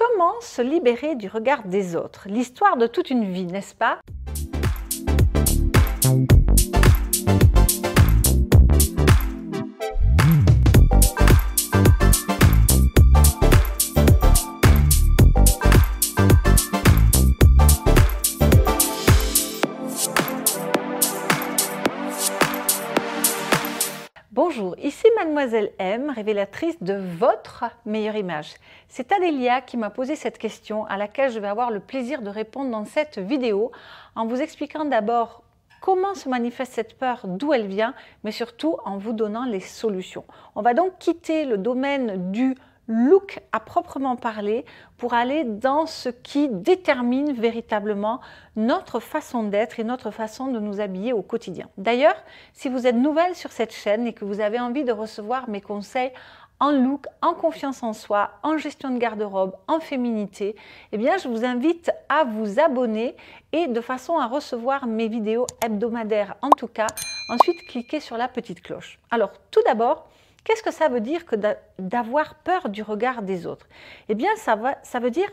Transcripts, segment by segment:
Comment se libérer du regard des autres L'histoire de toute une vie, n'est-ce pas M, révélatrice de votre meilleure image. C'est Adélia qui m'a posé cette question à laquelle je vais avoir le plaisir de répondre dans cette vidéo en vous expliquant d'abord comment se manifeste cette peur, d'où elle vient, mais surtout en vous donnant les solutions. On va donc quitter le domaine du look à proprement parler pour aller dans ce qui détermine véritablement notre façon d'être et notre façon de nous habiller au quotidien. D'ailleurs, si vous êtes nouvelle sur cette chaîne et que vous avez envie de recevoir mes conseils en look, en confiance en soi, en gestion de garde-robe, en féminité, eh bien, je vous invite à vous abonner et de façon à recevoir mes vidéos hebdomadaires en tout cas, ensuite cliquez sur la petite cloche. Alors, tout d'abord, Qu'est-ce que ça veut dire que d'avoir peur du regard des autres Eh bien, ça, veut dire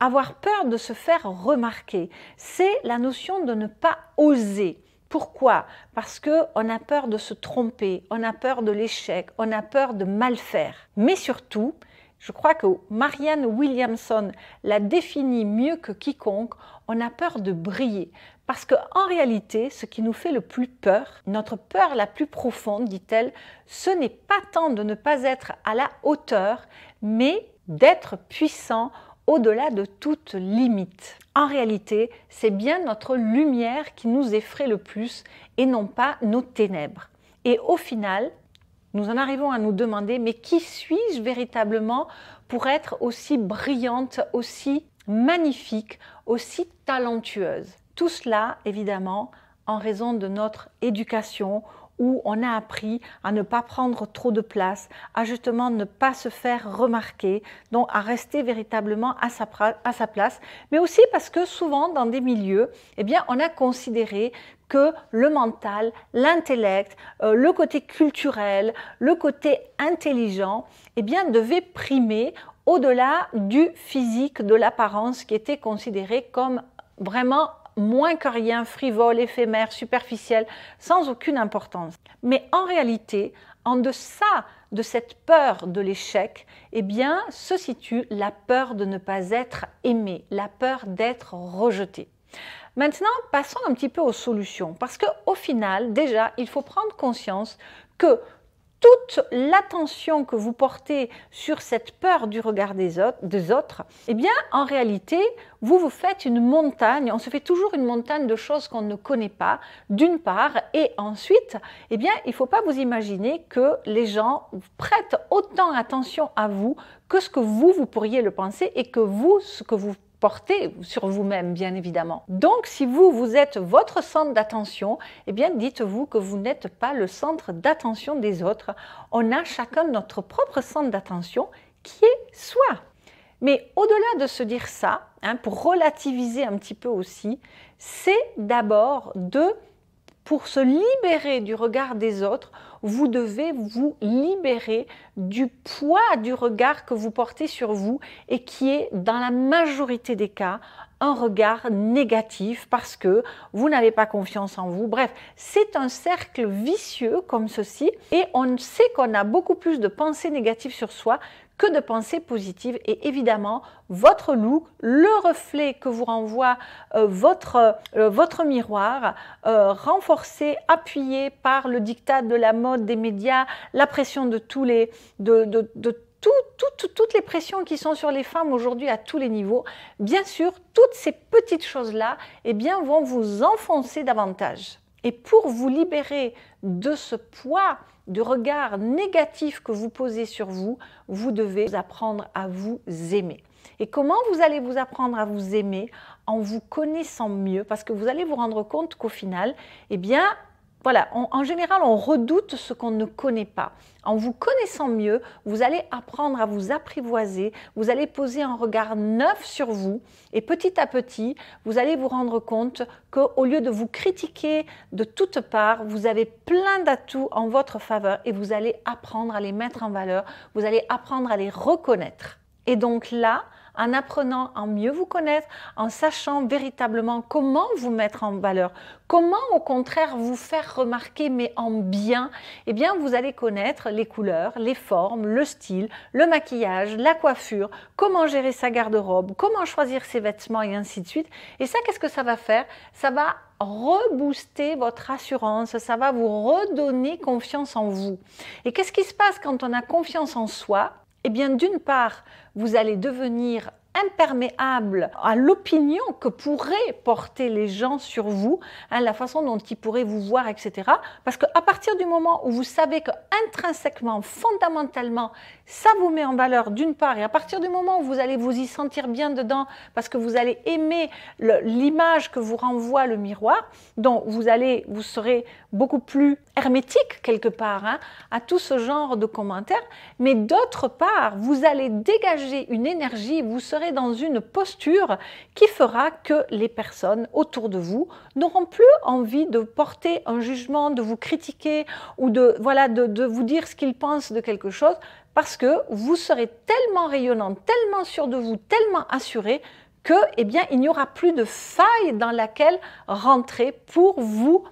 avoir peur de se faire remarquer. C'est la notion de ne pas oser. Pourquoi Parce que on a peur de se tromper, on a peur de l'échec, on a peur de mal faire. Mais surtout, je crois que Marianne Williamson l'a définit mieux que quiconque, on a peur de briller. Parce qu'en réalité, ce qui nous fait le plus peur, notre peur la plus profonde, dit-elle, ce n'est pas tant de ne pas être à la hauteur, mais d'être puissant au-delà de toute limite. En réalité, c'est bien notre lumière qui nous effraie le plus et non pas nos ténèbres. Et au final, nous en arrivons à nous demander, mais qui suis-je véritablement pour être aussi brillante, aussi magnifique, aussi talentueuse Tout cela, évidemment, en raison de notre éducation où on a appris à ne pas prendre trop de place, à justement ne pas se faire remarquer, donc à rester véritablement à sa, à sa place, mais aussi parce que souvent dans des milieux, eh bien, on a considéré que le mental, l'intellect, euh, le côté culturel, le côté intelligent, eh bien, devait primer au-delà du physique, de l'apparence qui était considéré comme vraiment moins que rien, frivole, éphémère, superficiel, sans aucune importance. Mais en réalité, en deçà de cette peur de l'échec, eh bien, se situe la peur de ne pas être aimé, la peur d'être rejeté. Maintenant, passons un petit peu aux solutions, parce qu'au final, déjà, il faut prendre conscience que toute l'attention que vous portez sur cette peur du regard des autres, des autres, eh bien, en réalité, vous vous faites une montagne, on se fait toujours une montagne de choses qu'on ne connaît pas, d'une part, et ensuite, eh bien, il ne faut pas vous imaginer que les gens prêtent autant attention à vous que ce que vous, vous pourriez le penser et que vous, ce que vous portez sur vous-même, bien évidemment. Donc, si vous, vous êtes votre centre d'attention, eh bien, dites-vous que vous n'êtes pas le centre d'attention des autres. On a chacun notre propre centre d'attention qui est soi. Mais au-delà de se dire ça, hein, pour relativiser un petit peu aussi, c'est d'abord de, pour se libérer du regard des autres, vous devez vous libérer du poids du regard que vous portez sur vous et qui est dans la majorité des cas un regard négatif parce que vous n'avez pas confiance en vous. Bref, c'est un cercle vicieux comme ceci et on sait qu'on a beaucoup plus de pensées négatives sur soi que de pensées positives. Et évidemment, votre look, le reflet que vous renvoie euh, votre, euh, votre miroir, euh, renforcé, appuyé par le dictat de la mode, des médias, la pression de tous les... de, toutes les pressions qui sont sur les femmes aujourd'hui à tous les niveaux, bien sûr, toutes ces petites choses-là eh bien, vont vous enfoncer davantage. Et pour vous libérer de ce poids du regard négatif que vous posez sur vous, vous devez apprendre à vous aimer. Et comment vous allez vous apprendre à vous aimer en vous connaissant mieux Parce que vous allez vous rendre compte qu'au final, eh bien, voilà, en général, on redoute ce qu'on ne connaît pas. En vous connaissant mieux, vous allez apprendre à vous apprivoiser, vous allez poser un regard neuf sur vous et petit à petit, vous allez vous rendre compte qu'au lieu de vous critiquer de toutes parts, vous avez plein d'atouts en votre faveur et vous allez apprendre à les mettre en valeur, vous allez apprendre à les reconnaître. Et donc là, en apprenant à mieux vous connaître, en sachant véritablement comment vous mettre en valeur, comment au contraire vous faire remarquer mais en bien, eh bien vous allez connaître les couleurs, les formes, le style, le maquillage, la coiffure, comment gérer sa garde-robe, comment choisir ses vêtements et ainsi de suite. Et ça, qu'est-ce que ça va faire Ça va rebooster votre assurance, ça va vous redonner confiance en vous. Et qu'est-ce qui se passe quand on a confiance en soi eh bien, d'une part, vous allez devenir imperméable à l'opinion que pourraient porter les gens sur vous, hein, la façon dont ils pourraient vous voir, etc. Parce qu'à partir du moment où vous savez que intrinsèquement, fondamentalement, ça vous met en valeur d'une part, et à partir du moment où vous allez vous y sentir bien dedans, parce que vous allez aimer l'image que vous renvoie le miroir, donc vous allez, vous serez beaucoup plus hermétique quelque part hein, à tout ce genre de commentaires, mais d'autre part, vous allez dégager une énergie, vous serez dans une posture qui fera que les personnes autour de vous n'auront plus envie de porter un jugement, de vous critiquer ou de, voilà, de, de vous dire ce qu'ils pensent de quelque chose, parce que vous serez tellement rayonnant, tellement sûr de vous, tellement assuré que, eh bien, il n'y aura plus de faille dans laquelle rentrer pour vous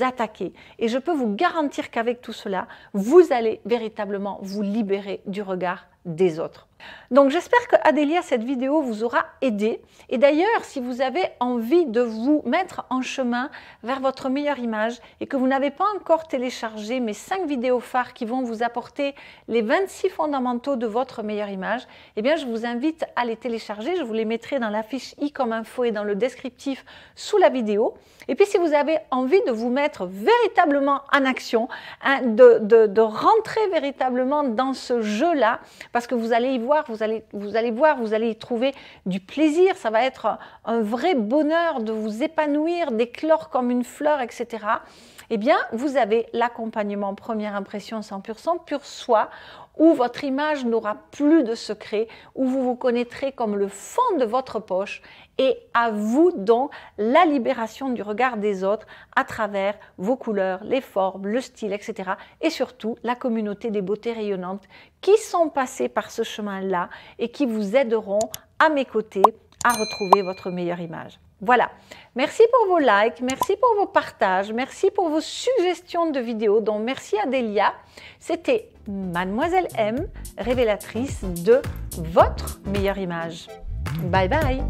attaquer. Et je peux vous garantir qu'avec tout cela, vous allez véritablement vous libérer du regard des autres. Donc j'espère que Adélia, cette vidéo vous aura aidé. Et d'ailleurs, si vous avez envie de vous mettre en chemin vers votre meilleure image et que vous n'avez pas encore téléchargé mes 5 vidéos phares qui vont vous apporter les 26 fondamentaux de votre meilleure image, eh bien je vous invite à les télécharger. Je vous les mettrai dans la fiche i comme info et dans le descriptif sous la vidéo. Et puis si vous avez envie de vous mettre véritablement en action, hein, de rentrer véritablement dans ce jeu-là, parce que vous allez y voir vous allez, vous allez voir, vous allez y trouver du plaisir, ça va être un vrai bonheur de vous épanouir, d'éclore comme une fleur, etc. Eh bien, vous avez l'accompagnement première impression 100% pur soi où votre image n'aura plus de secret, où vous vous connaîtrez comme le fond de votre poche et à vous donc la libération du regard des autres à travers vos couleurs, les formes, le style, etc. Et surtout la communauté des beautés rayonnantes qui sont passées par ce chemin-là et qui vous aideront à mes côtés à retrouver votre meilleure image. Voilà. Merci pour vos likes, merci pour vos partages, merci pour vos suggestions de vidéos, dont merci à Delia. C'était Mademoiselle M, révélatrice de votre meilleure image. Bye bye